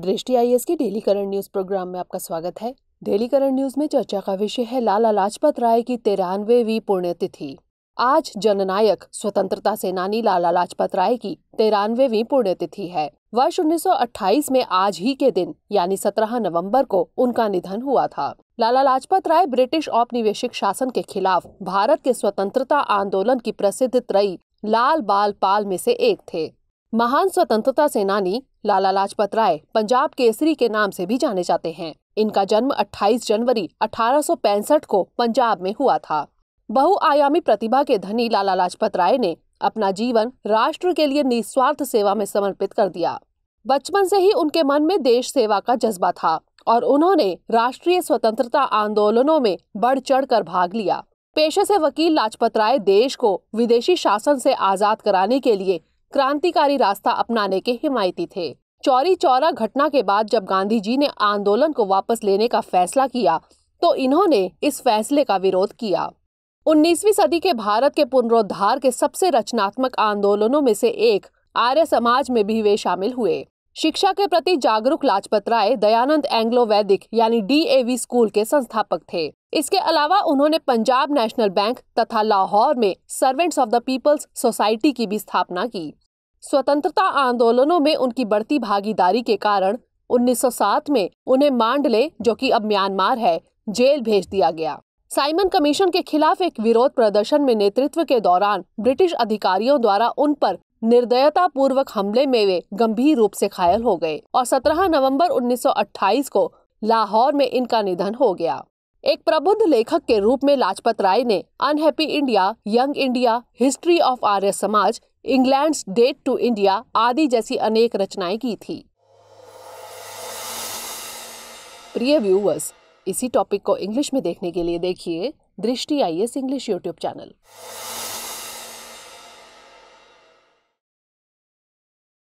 दृष्टि आई के daily current news programme में आपका स्वागत है डेली करंट न्यूज में चर्चा का विषय है लाला लाजपत राय की वी पुण्यतिथि आज जननायक स्वतंत्रता सेनानी लाला लाजपत राय की वी पुण्यतिथि है वर्ष 1928 में आज ही के दिन यानी 17 नवंबर को उनका निधन हुआ था लाला लाजपत राय ब्रिटिश औपनिवेशिक शासन के खिलाफ भारत के स्वतंत्रता आंदोलन की प्रसिद्ध त्रयी लाल बाल पाल में से एक थे महान स्वतंत्रता सेनानी लाला लाजपत राय पंजाब केसरी के नाम से भी जाने जाते हैं इनका जन्म 28 जनवरी अठारह को पंजाब में हुआ था बहुआयामी प्रतिभा के धनी लाला लाजपत राय ने अपना जीवन राष्ट्र के लिए निस्वार्थ सेवा में समर्पित कर दिया बचपन से ही उनके मन में देश सेवा का जज्बा था और उन्होंने राष्ट्रीय स्वतंत्रता आंदोलनों में बढ़ चढ़ कर भाग लिया पेशे से वकील लाजपत राय देश को विदेशी शासन से आजाद कराने के लिए क्रांतिकारी रास्ता अपनाने के हिमायती थे चौरी चौरा घटना के बाद जब गांधी जी ने आंदोलन को वापस लेने का फैसला किया तो इन्होंने इस फैसले का विरोध किया 19वीं सदी के भारत के पुनरोद्धार के सबसे रचनात्मक आंदोलनों में से एक आर्य समाज में भी वे शामिल हुए शिक्षा के प्रति जागरूक लाजपत राय दयानंद एंग्लो वैदिक यानी डी स्कूल के संस्थापक थे इसके अलावा उन्होंने पंजाब नेशनल बैंक तथा लाहौर में Servants of the People's Society की भी स्थापना की स्वतंत्रता आंदोलनों में उनकी बढ़ती भागीदारी के कारण 1907 में उन्हें मांडले जो कि अब म्यांमार है जेल भेज दिया गया साइमन कमीशन के खिलाफ एक विरोध प्रदर्शन में नेतृत्व के दौरान ब्रिटिश अधिकारियों द्वारा उन पर निर्दयता पूर्वक हमले में वे गंभीर रूप से घायल हो गए और 17 नवंबर 1928 को लाहौर में इनका निधन हो गया एक प्रबुद्ध लेखक के रूप में लाजपत राय ने Unhappy India Young India History of Arya Samaj England date to India आदि जैसी अनेक रचनाएं की थी प्रिय व्यूवर्स इसी टॉपिक को इंग्लिश में देखने के लिए देखिए Drishti I S English YouTube channel